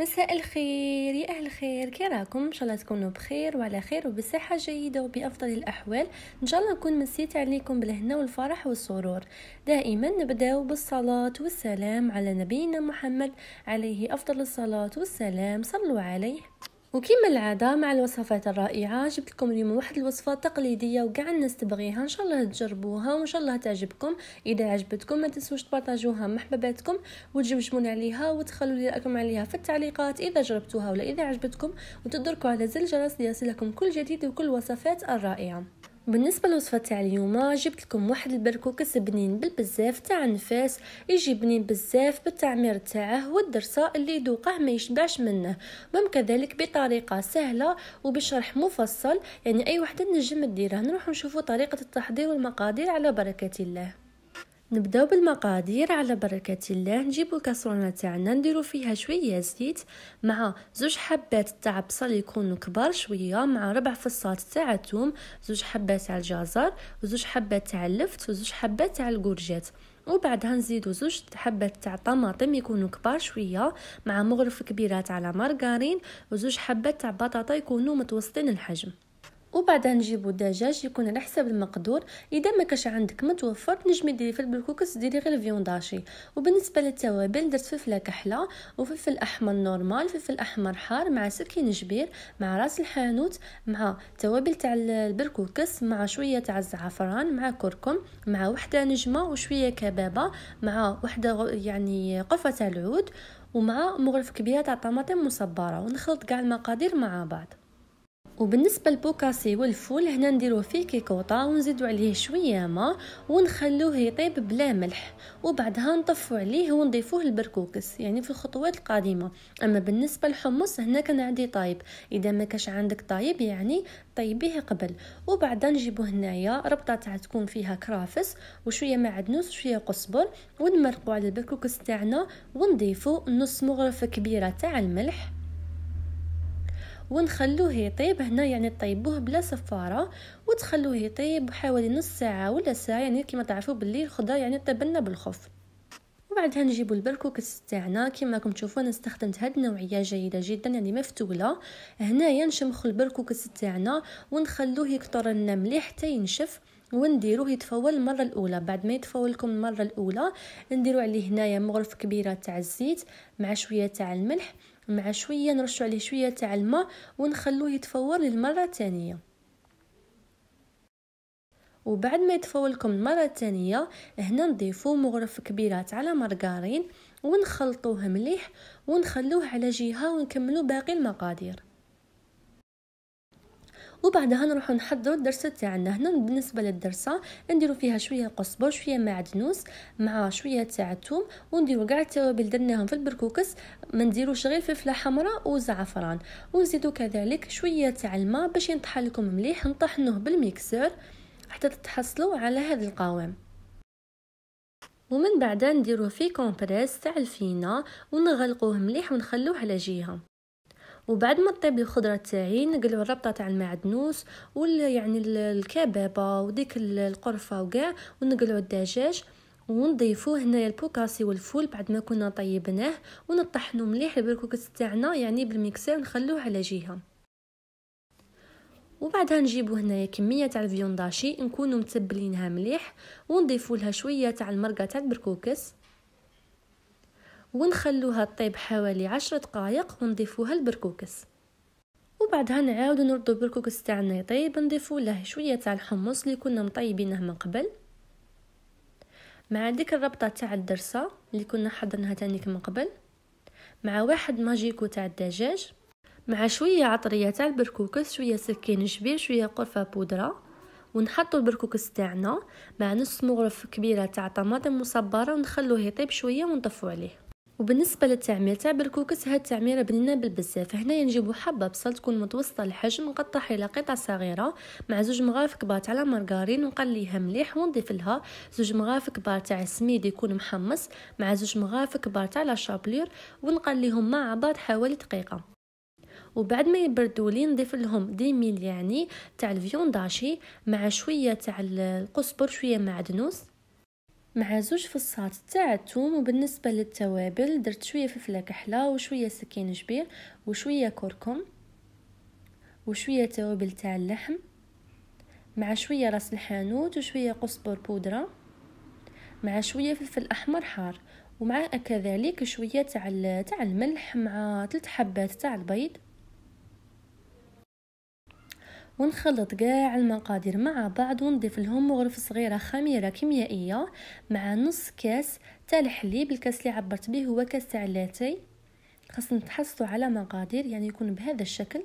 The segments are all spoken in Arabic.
مساء الخير يا اهل الخير كي راكم ان شاء الله تكونوا بخير وعلى خير وبصحه جيده وبافضل الاحوال ان شاء الله نكون مسيت عليكم بالهنا والفرح والسرور دائما نبداو بالصلاه والسلام على نبينا محمد عليه افضل الصلاه والسلام صلوا عليه وكما العاده مع الوصفات الرائعه جبت لكم اليوم واحد الوصفه تقليديه وكاع الناس تبغيها ان شاء الله تجربوها وان شاء الله تعجبكم اذا عجبتكم ما تنسوش تبارطاجوها مع حباباتكم وتجمجمونا عليها وتخلوا لي رايكم عليها في التعليقات اذا جربتوها ولا اذا عجبتكم وتدركوا على زر الجرس ليصلكم كل جديد وكل الوصفات الرائعه بالنسبه للوصفه تاع اليوم جبت لكم واحد البركوكس بنين بالبزاف تاع النفاس يجي بنين بزاف بالتعمير تاعه والدرسه اللي يدوقه ما يشبعش منه مهم كذلك بطريقه سهله وبشرح مفصل يعني اي وحده نجم ديرها نروح نشوفوا طريقه التحضير والمقادير على بركه الله نبداو بالمقادير على بركه الله نجيبو الكاسرونه تاعنا نديرو فيها شويه زيت مع زوج حبات تاع بصل يكونوا كبار شويه مع ربع فصات تاع ثوم زوج حبات تاع الجزر وزوج حبات تاع اللفت وزوج حبات تاع الكورجيت وبعدها نزيدو زوج حبات تاع طماطم يكونوا كبار شويه مع مغرف كبيره تاع مارغارين وزوج حبات تاع بطاطا يكونوا متوسطين الحجم وبعدها نجيبو الدجاج يكون على حساب المقدور اذا ما كاش عندك متوفر تنجمي ديري في البلكوكس ديري غير فيونداشي وبالنسبه للتوابل درت فلفله كحله وفلفل احمر نورمال فلفل احمر حار مع سكين جبير مع راس الحانوت مع توابل تاع البركوكس مع شويه تاع الزعفران مع كركم مع وحده نجمه وشويه كبابه مع وحده يعني قفه تاع العود ومع مغرف كبيره تاع طماطم مصبره ونخلط كاع المقادير مع بعض وبالنسبة لبوكاسي والفول هنا نديروه في كيكوطا ونزيدو عليه شوية ما ونخلوه يطيب بلا ملح وبعدها نطفو عليه ونضيفوه البركوكس يعني في الخطوات القادمة أما بالنسبة للحمص هنا كان عندي طايب إذا ما كاش عندك طايب يعني طيبيه قبل وبعدها نجيبو هنايا ربطة تاع تكون فيها كرافس وشوية معدنوس وشوية قزبر ونمرقو على البركوكس تاعنا ونضيفو نص مغرفة كبيرة تاع الملح ونخلوه يطيب هنا يعني طيبوه بلا صفاره وتخلوه يطيب حوالي نص ساعه ولا ساعه يعني كما تعرفوا باللي الخضره يعني طيب بالخف وبعدها نجيبو البركوكس تاعنا كما راكم تشوفوا انا استخدمت هاد النوعيه جيده جدا يعني مفتوله هنايا نشمخو البركوكس تاعنا ونخلوه يكثر لنا مليح حتى ينشف ونديروه يتفول المره الاولى بعد ما يتفول لكم المره الاولى نديرو عليه هنايا مغرف كبيره تاع الزيت مع شويه تاع الملح مع شويه نرشو عليه شويه تاع الماء ونخلوه يتفور للمره الثانيه وبعد ما يتفور لكم المره الثانيه هنا نضيفو مغرف كبيرات على مارغرين ونخلطوه مليح ونخلوه على جهه ونكملو باقي المقادير وبعدها نروحو نحضر الدرسة تاعنا هنا بالنسبه للدرسه نديرو فيها شويه قصبر شويه معدنوس مع شويه تاع الثوم ونديرو كاع التوابل درناهم في البركوكس ما نديروش غير فلفله حمراء وزعفران ونزيدو كذلك شويه تاع الماء باش ينطحن لكم مليح نطحنوه بالميكسور حتى تتحصلوا على هذا القوام ومن بعد نديروه في كومبريس تاع الفينه ونغلقوه مليح ونخلوه على جهه وبعد ما طيب الخضره تاعي نقلو الربطه تاع المعدنوس وال يعني الكبابه وديك القرفه وكاع ونقلعوا الدجاج ونضيفوه هنايا البوكاسي والفول بعد ما كنا طيبناه ونطحنو مليح البركوكس تاعنا يعني بالميكسر نخلوه على جهه وبعدها نجيبو هنايا كميه تاع الفيونداشي نكونوا متبلينها مليح ونضيفوا لها شويه تاع المرقه تاع البركوكس ونخلوها طيب حوالي عشر دقائق ونضيفوها البركوكس وبعدها نعاودو نردو البركوكس تاعنا يطيب نضيفو له شويه تاع الحمص اللي كنا مطيبينه من قبل مع ديك الربطه تاع الدرسه اللي كنا حضرناها تانيك من قبل مع واحد ماجيكو تاع الدجاج مع شويه عطريه تاع البركوكس شويه سكين جبير شويه قرفه بودره ونحطو البركوكس تاعنا مع نص مغرف كبيره تاع طماطم مصبره ونخلوه يطيب شويه ونطفو عليه وبالنسبه للتعمير تاع بالكوكس هاد التعميره بنينه بزاف هنايا نجيبو حبه بصل تكون متوسطه الحجم نقطعها الى قطع صغيره مع زوج مغارف كبار تاع مارغرين ونقليها مليح ونضيف لها زوج مغارف كبار تاع السميد يكون محمص مع زوج مغارف كبار تاع لاشابلور ونقليهم مع بعض حوالي دقيقه وبعد ما يبردوا لي نضيف لهم دي يعني تاع الفيون داشي مع شويه تاع القزبر شويه معدنوس مع زوج فصات تاع الثوم وبالنسبه للتوابل درت شويه فلفله كحله وشويه سكين جبير وشويه كركم وشويه توابل تاع اللحم مع شويه راس الحانوت وشويه قزبر بودره مع شويه فلفل احمر حار ومع كذلك شويه تاع تاع الملح مع ثلاث حبات تاع البيض ونخلط كاع المقادير مع بعض ونضيف لهم مغرف صغيره خميره كيميائيه مع نص كاس تاع الحليب الكاس اللي عبرت به هو كاس تاع لاتاي خاصنا نتحصلوا على مقادير يعني يكون بهذا الشكل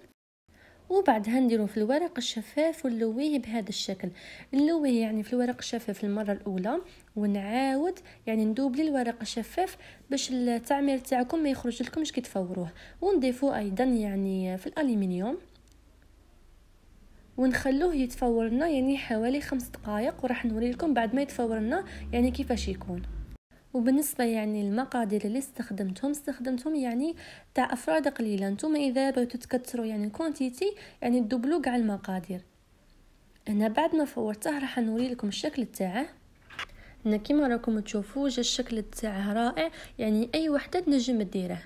وبعدها نديرو في الورق الشفاف ونلويه بهذا الشكل نلويه يعني في الورق الشفاف المره الاولى ونعاود يعني ندوب لي الورق الشفاف باش التعمير تاعكم ما يخرج لكمش كي تفوروه ونضيفو ايضا يعني في الالومنيوم ونخلوه يتفور لنا يعني حوالي خمس دقائق وراح نوري لكم بعد ما يتفور لنا يعني كيفاش يكون وبالنسبة يعني المقادير اللي استخدمتهم استخدمتهم يعني تاع أفراد قليلة نتوما إذا بغيتو تكترو يعني كونتيتي يعني دوبلو كاع المقادير هنا بعد ما فورته راح نوري لكم الشكل تاعه هنا كيما راكم تشوفوا جا الشكل تاعه رائع يعني اي وحده تنجم ديره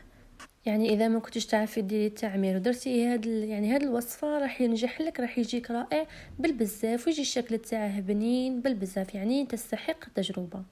يعني اذا ما كنتش تعرفي ديري التعمير ودرتي هاد يعني هاد الوصفه راح ينجح لك راح يجيك رائع بالبزاف ويجي الشكل تاعه بنين بالبزاف يعني تستحق التجربه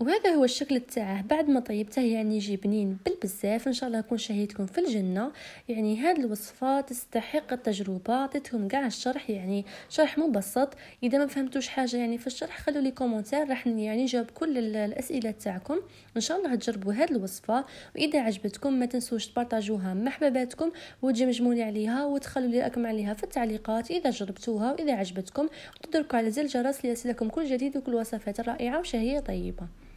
وهذا هو الشكل تاعه بعد ما طيبته يعني يجي بنين بالبزاف ان شاء الله يكون شهيتكم في الجنه يعني هذه الوصفه تستحق التجربه عطيتهم كاع الشرح يعني شرح مبسط اذا ما فهمتوش حاجه يعني في الشرح خلوا لي كومونتير راح يعني نجاوب كل الاسئله تاعكم ان شاء الله تجربوا هذه الوصفه واذا عجبتكم ما تنسوش تبارطاجوها مع حباباتكم لي عليها وتخلوا لي رايكم عليها في التعليقات اذا جربتوها واذا عجبتكم وتدركوا على زر الجرس ليصلكم كل جديد وكل وصفات رائعه وشهيه طيبه